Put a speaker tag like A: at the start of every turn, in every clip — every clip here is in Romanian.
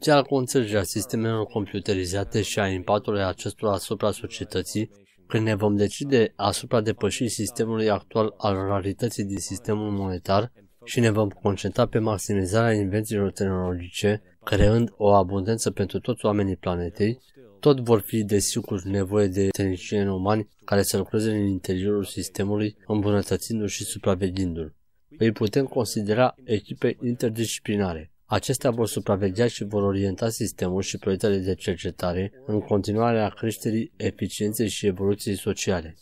A: Cea cu înțelegerea sistemelor computerizate și a impactului acestora asupra societății, când ne vom decide asupra depășirii sistemului actual al rarității din sistemul monetar și ne vom concentra pe maximizarea invențiilor tehnologice, creând o abundență pentru toți oamenii planetei, tot vor fi desigur nevoie de tehnicieni umani care să lucreze în interiorul sistemului, îmbunătățindu-l și supraveghindu-l. Îi putem considera echipe interdisciplinare. Acestea vor supraveghea și vor orienta sistemul și proiectele de cercetare în continuarea creșterii eficienței și evoluției sociale.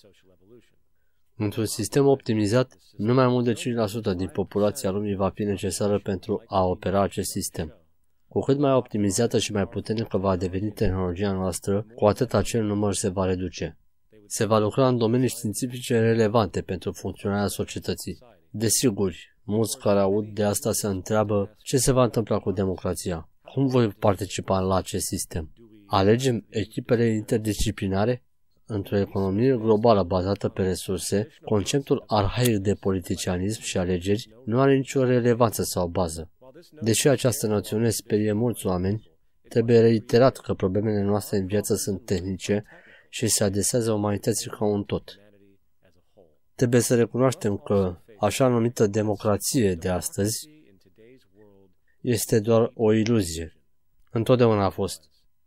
A: Într-un sistem optimizat, nu mai mult de 5% din populația lumii va fi necesară pentru a opera acest sistem. Cu cât mai optimizată și mai puternică va deveni tehnologia noastră, cu atât acel număr se va reduce. Se va lucra în domenii științifice relevante pentru funcționarea societății. Desigur, mulți care aud de asta se întreabă ce se va întâmpla cu democrația. Cum voi participa la acest sistem? Alegem echipele interdisciplinare? Într-o economie globală bazată pe resurse, conceptul arhaic de politicianism și alegeri nu are nicio relevanță sau bază. Deși această noțiune sperie mulți oameni, trebuie reiterat că problemele noastre în viață sunt tehnice și se adesează umanității ca un tot. Trebuie să recunoaștem că așa numită democrație de astăzi este doar o iluzie. Întotdeauna a fost.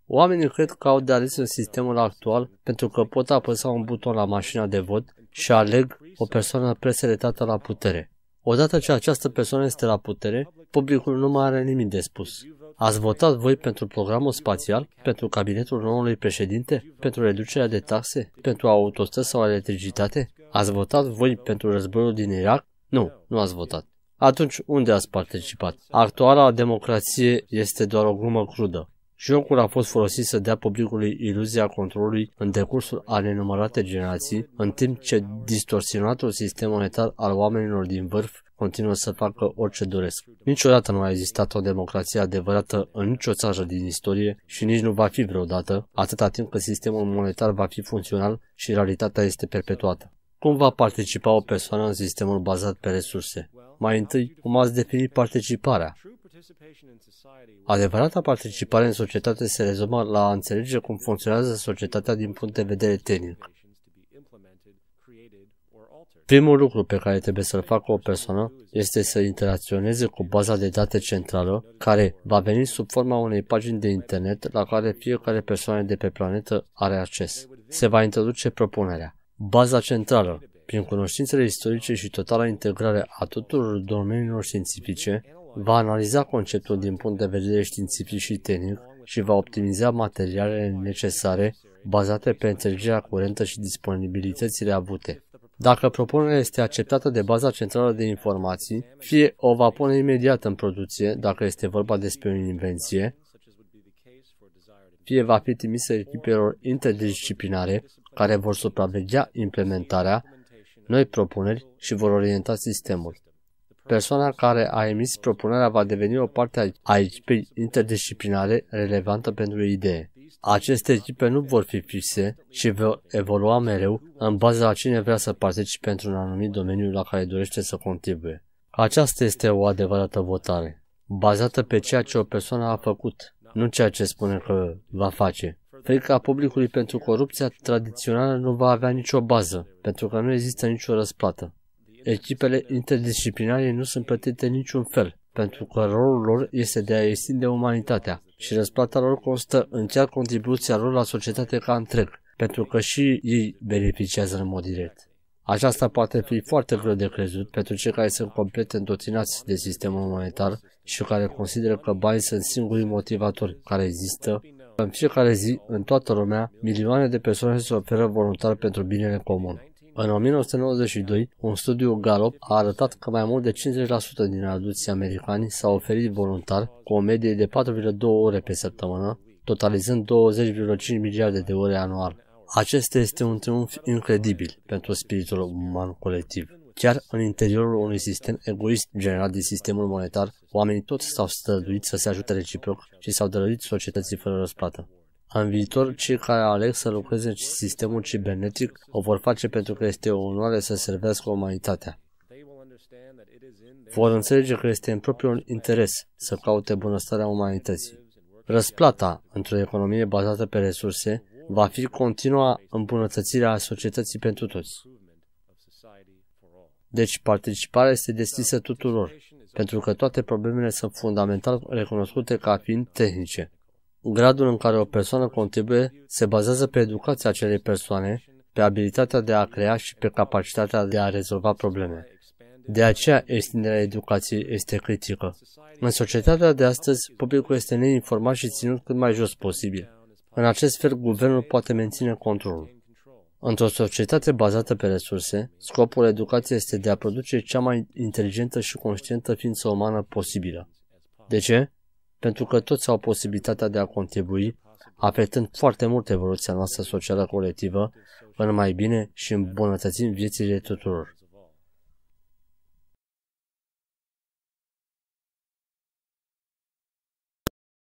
A: Oamenii cred că au de ales în sistemul actual pentru că pot apăsa un buton la mașina de vot și aleg o persoană preseletată la putere. Odată ce această persoană este la putere, publicul nu mai are nimic de spus. Ați votat voi pentru programul spațial, pentru cabinetul noului președinte, pentru reducerea de taxe, pentru autostrăzi sau electricitate? Ați votat voi pentru războiul din Irak? Nu, nu ați votat. Atunci, unde ați participat? Actuala democrație este doar o glumă crudă. Jocul a fost folosit să dea publicului iluzia controlului în decursul a nenumărate generații, în timp ce distorsionatul sistem monetar al oamenilor din vârf continuă să facă orice doresc. Niciodată nu a existat o democrație adevărată în nicio țară din istorie și nici nu va fi vreodată, atâta timp cât sistemul monetar va fi funcțional și realitatea este perpetuată. Cum va participa o persoană în sistemul bazat pe resurse? Mai întâi, cum ați definit participarea? Adevărata participare în societate se rezumă la a înțelege cum funcționează societatea din punct de vedere tehnic. Primul lucru pe care trebuie să-l facă o persoană este să interacționeze cu baza de date centrală, care va veni sub forma unei pagini de internet la care fiecare persoană de pe planetă are acces. Se va introduce propunerea. Baza centrală, prin cunoștințele istorice și totala integrare a tuturor domeniilor științifice, va analiza conceptul din punct de vedere științific și tehnic și va optimiza materialele necesare bazate pe înțelegerea curentă și disponibilitățile avute. Dacă propunerea este acceptată de baza centrală de informații, fie o va pune imediat în producție, dacă este vorba despre o invenție, fie va fi trimisă echipelor interdisciplinare care vor supraveghea implementarea noi propuneri și vor orienta sistemul. Persoana care a emis propunerea va deveni o parte a echipei interdisciplinare relevantă pentru idee. Aceste echipe nu vor fi fixe și vor evolua mereu în baza la cine vrea să participe pentru un anumit domeniu la care dorește să contribuie. Aceasta este o adevărată votare, bazată pe ceea ce o persoană a făcut, nu ceea ce spune că va face. Frica publicului pentru corupția tradițională nu va avea nicio bază, pentru că nu există nicio răsplată. Echipele interdisciplinare nu sunt plătite niciun fel, pentru că rolul lor este de a extinde umanitatea și răsplata lor constă în cea contribuția lor la societate ca întreg, pentru că și ei beneficiază în mod direct. Aceasta poate fi foarte greu de crezut pentru cei care sunt complet îndoținați de sistemul monetar și care consideră că banii sunt singurii motivatori care există. În fiecare zi, în toată lumea, milioane de persoane se oferă voluntar pentru binele comun. În 1992, un studiu Gallup a arătat că mai mult de 50% din adulții americani s-au oferit voluntar cu o medie de 4,2 ore pe săptămână, totalizând 20,5 miliarde de ore anual. Acesta este un triumf incredibil pentru spiritul uman colectiv. Chiar în interiorul unui sistem egoist generat din sistemul monetar, oamenii toți s-au străduit să se ajute reciproc și s-au dărăit societății fără răsplată. În viitor, cei care aleg să lucreze în sistemul cibernetic o vor face pentru că este o onoare să servească umanitatea. Vor înțelege că este în propriul interes să caute bunăstarea umanității. Răsplata într-o economie bazată pe resurse va fi continua îmbunătățirea societății pentru toți. Deci participarea este deschisă tuturor, pentru că toate problemele sunt fundamental recunoscute ca fiind tehnice. Gradul în care o persoană contribuie se bazează pe educația acelei persoane, pe abilitatea de a crea și pe capacitatea de a rezolva probleme. De aceea, extinderea educației este critică. În societatea de astăzi, publicul este neinformat și ținut cât mai jos posibil. În acest fel, guvernul poate menține controlul. Într-o societate bazată pe resurse, scopul educației este de a produce cea mai inteligentă și conștientă ființă umană posibilă. De ce? pentru că toți au posibilitatea de a contribui, afectând foarte mult evoluția noastră socială colectivă, în mai bine și îmbunătățind viețile tuturor.